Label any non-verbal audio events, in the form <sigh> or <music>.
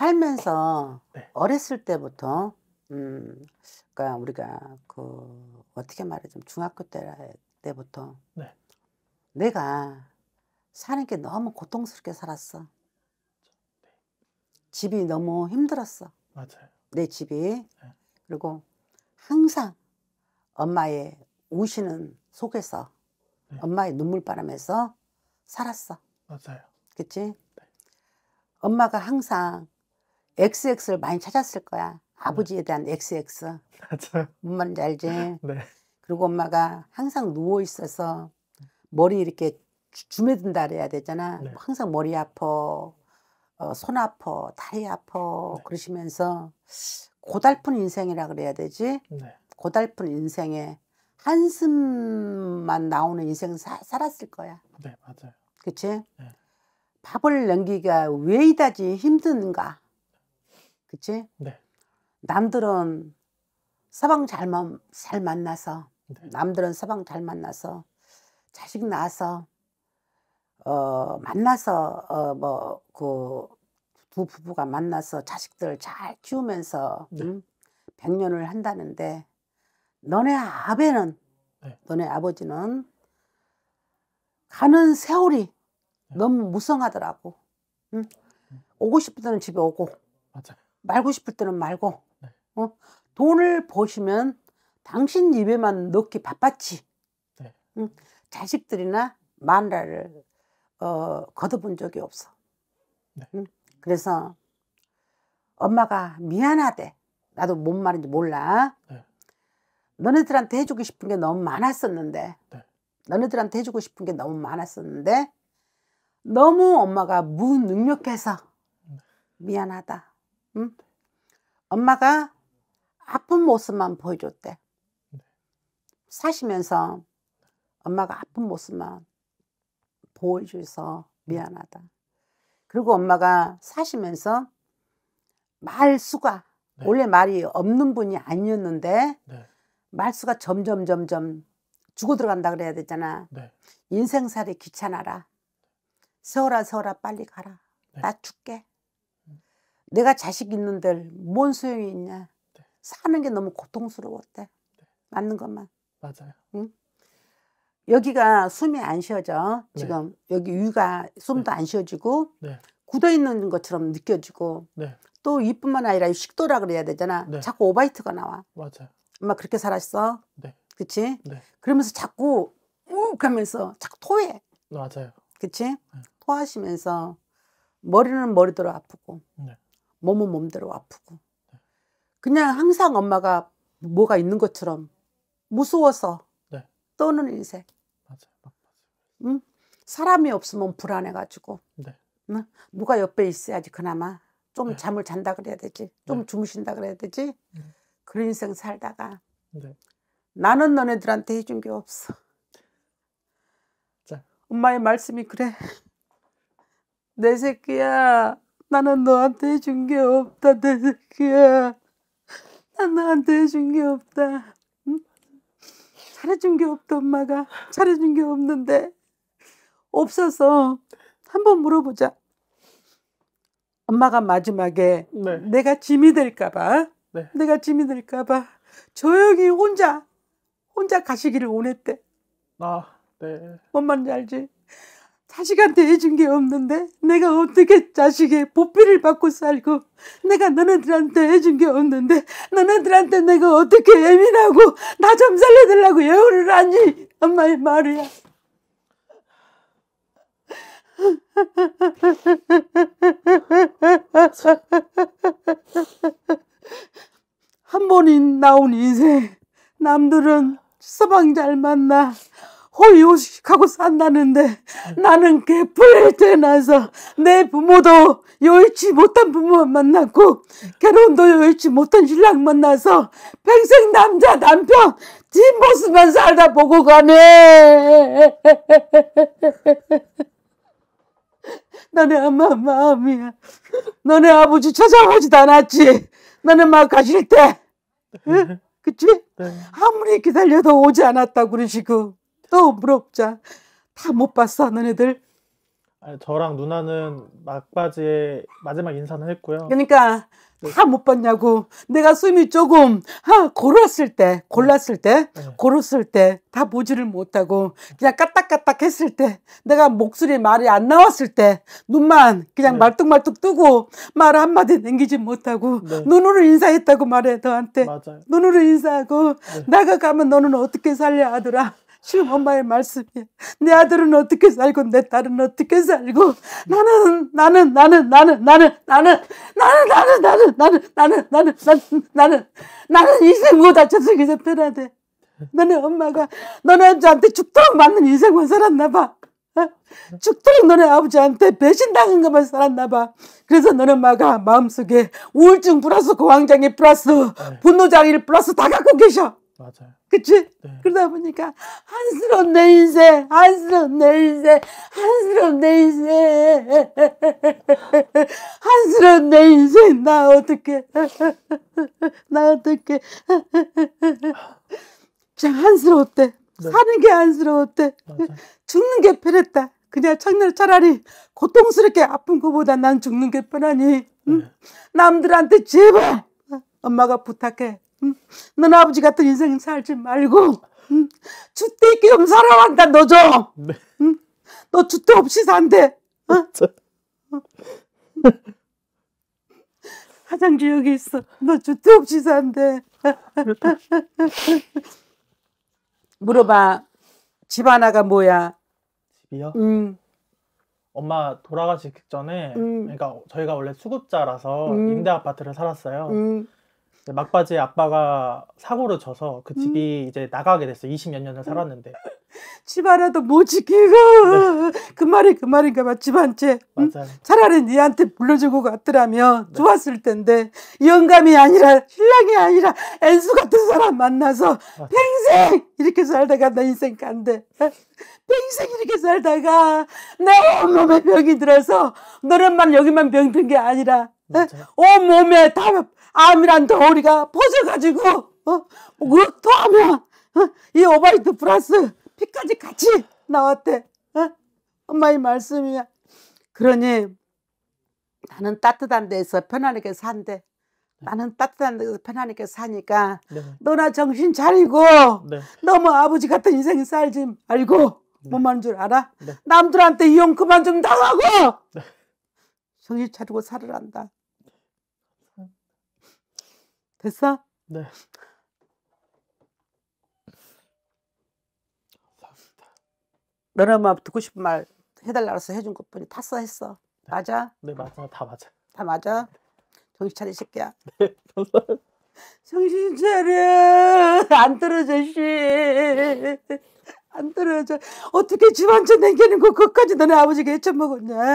살면서 네. 어렸을 때부터 음 그러니까 우리가 그 어떻게 말하자면 중학교 때 때부터 네. 내가 사는 게 너무 고통스럽게 살았어. 네. 집이 너무 힘들었어. 맞아요. 내 집이 네. 그리고 항상 엄마의 우시는 속에서 네. 엄마의 눈물바람에서 살았어. 맞아요. 그치? 네. 엄마가 항상 XX를 많이 찾았을 거야. 네. 아버지에 대한 XX. 맞아요. 뭔 말인지 알지? <laughs> 네. 그리고 엄마가 항상 누워 있어서 머리 이렇게 주매든다 그래야 되잖아. 네. 항상 머리 아퍼, 어, 손 아퍼, 다리 아퍼 네. 그러시면서 고달픈 인생이라 그래야 되지. 네. 고달픈 인생에 한숨만 나오는 인생을 사, 살았을 거야. 네, 맞아요. 그치? 네. 밥을 넘기기가 왜 이다지 힘든가? 그치? 네. 남들은 서방 잘, 마, 잘 만나서 네. 남들은 서방 잘 만나서 자식 낳아서 어 만나서 어 뭐 그 두 부부가 만나서 자식들 잘 키우면서 네. 음, 백년을 한다는데 너네 아베는 네. 너네 아버지는 가는 세월이 네. 너무 무성하더라고. 응? 음. 음. 오고 싶을 때는 집에 오고 맞아. 말고 싶을 때는 말고 네. 어? 돈을 버시면 당신 입에만 넣기 바빴지 네. 응? 자식들이나 만라를 어, 걷어본 적이 없어 네. 응? 그래서 엄마가 미안하대 나도 뭔 말인지 몰라 네. 너네들한테 해주고 싶은 게 너무 많았었는데 네. 너네들한테 해주고 싶은 게 너무 많았었는데 너무 엄마가 무능력해서 네. 미안하다 응? 엄마가 아픈 모습만 보여줬대. 네. 사시면서 엄마가 아픈 모습만 보여줘서 미안하다. 그리고 엄마가 사시면서 말수가 네. 원래 말이 없는 분이 아니었는데 네. 말수가 점점 점점 죽어 들어간다 그래야 되잖아. 네. 인생살이 귀찮아라. 세월아 세월아 빨리 가라. 네. 나 죽게. 내가 자식 있는 데를 뭔 소용이 있냐. 네. 사는 게 너무 고통스러웠대. 네. 맞는 것만. 맞아요. 응? 여기가 숨이 안 쉬어져. 네. 지금 여기 위가 숨도 네. 안 쉬어지고 네. 굳어 있는 것처럼 느껴지고 네. 또 이뿐만 아니라 식도라 그래야 되잖아. 자꾸 오바이트가 나와. 맞아요. 엄마 그렇게 살았어. 네. 그치? 네. 그러면서 자꾸 욱 하면서 자꾸 토해. 맞아요. 그치? 토하시면서 머리는 머리대로 아프고. 네. 몸은 몸대로 아프고 그냥 항상 엄마가 뭐가 있는 것처럼 무서워서 네. 떠는 인생. 맞아요. 응? 사람이 없으면 불안해가지고 네. 응? 누가 옆에 있어야지 그나마 좀 네. 잠을 잔다 그래야 되지 좀 네. 주무신다 그래야 되지 네. 그런 인생 살다가 네. 나는 너네들한테 해준 게 없어. 자. 엄마의 말씀이 그래. <laughs> 내 새끼야 나는 너한테 준 게 없다, 내 새끼야. 난 너한테 준 게 없다. 응? 잘해준 게 없다, 엄마가. 잘해준 게 없는데. 없어서 한번 물어보자. 엄마가 마지막에 네. 내가 짐이 될까봐, 네. 내가 짐이 될까봐 조용히 혼자, 혼자 가시기를 원했대. 아, 네. 뭔 말인지 알지? 자식한테 해준 게 없는데 내가 어떻게 자식의 보필을 받고 살고 내가 너네들한테 해준 게 없는데 너네들한테 내가 어떻게 예민하고 나 좀 살려달라고 여우를 하니 엄마의 말이야 한 번이 나온 인생 남들은 서방 잘 만나 호의호식하고 산다는데 나는 개뿔에 태어나서 내 부모도 여의치 못한 부모 만났고 만 결혼도 여의치 못한 신랑 만나서 평생 남자 남편 뒷모습만 살다 보고 가네. <laughs> 너네 엄마 마음이야. 너네 아버지 찾아오지도 않았지. 너네 막 가실 때. 응? 그치? 네. 아무리 기다려도 오지 않았다 고 그러시고 또부럽자 다못 봤어 하는 애들. 아니, 저랑 누나는 막바지에 마지막 인사는 했고요. 그러니까 네. 다못 봤냐고. 내가 숨이 조금 하, 아, 골랐을 때, 골랐을 때, 네. 골랐을 때 다 보지를 못하고 그냥 까딱까딱 했을 때, 내가 목소리 말이 안 나왔을 때, 눈만 그냥 네. 말뚝말뚝 뜨고 말 한마디 남기지 못하고 네. 눈으로 인사했다고 말해 너한테. 맞아요. 눈으로 인사하고 네. 나가 가면 너는 어떻게 살려 하더라. 지금 엄마의 말씀이 내 아들은 어떻게 살고 내 딸은 어떻게 살고 나는 나는 나는 나는 나는 나는 나는 나는 나는 나는 나는 나는 나는 나는 나는 이생보다 저쪽에서 편해야 너네 엄마가 너네 아버지한테 죽도록 맞는 인생만 살았나 봐. 죽도록 너네 아버지한테 배신당한 것만 살았나 봐. 그래서 너네 엄마가 마음속에 우울증 플러스 고황장애 플러스 분노장애 플러스 다 갖고 계셔. 맞아요. 그치? 네. 그러다 보니까 한스러운 내 인생, 한스러운 내 인생, 한스러운 내 인생, 한스러운 내 인생 나 어떻게, 나 어떻게, 그냥 한스러웠대. 네. 사는 게 안쓰러웠대. 죽는 게 편했다. 그냥 창렬 차라리 고통스럽게 아픈 거보다 난 죽는 게 편하니. 응? 네. 남들한테 제발 엄마가 부탁해. 넌 아버지 같은 인생 살지 말고 주택 있게 좀 살아간다 너 좀. 네. 너 주택 없이 산대. 어? 화장 지 여기 있어. 너 주택 없이 산대. <laughs> 물어봐. 집 하나가 뭐야? 집이요? 음. 엄마 돌아가시기 전에 음. 그러니까 저희가 원래 수급자라서 음. 임대 아파트를 살았어요. 음. 막바지에 아빠가 사고를 쳐서 그 음. 집이 음. 이제 나가게 됐어. 요 20몇 년을 음. 살았는데. 집 하나도 못 지키고. 네. 그 말이 그 말인가 봐. 집 한 채. 응? 차라리 니한테 불러주고 갔더라면 네. 좋았을 텐데. 영감이 아니라 신랑이 아니라 엔수 같은 사람 만나서 맞아. 평생 이렇게 살다가 나 인생 간대. 네? 평생 이렇게 살다가 내 온몸에 병이 들어서 너는만 여기만 병든 게 아니라 네? 온 몸에 다 암이란 덩어리가 퍼져가지고 어? 뭐 그렇다 하면 어? 이 오바이트 플러스 피까지 같이 나왔대. 어? 엄마의 말씀이야. 그러니 나는 따뜻한 데서 편안하게 산대. 네. 나는 따뜻한 데서 편안하게 사니까 네. 너나 정신 차리고 네. 너무 아버지 같은 인생 살지 말고 네. 뭔말줄 알아? 네. 남들한테 이용 그만 좀 당하고 정신 차리고 살으란다. 됐어? 네. 감사합니다. 너네 엄마 듣고 싶은 말 해달라 해서 해준 것뿐이 탔어 했어. 네. 맞아? 네 맞아 다 맞아. 다 맞아? 네. 정신 차리 새끼야. 네 정신 차려 안 떨어져 씨안 떨어져 어떻게 집안채 남기는 거 그것까지 너네 아버지가 해쳐먹었냐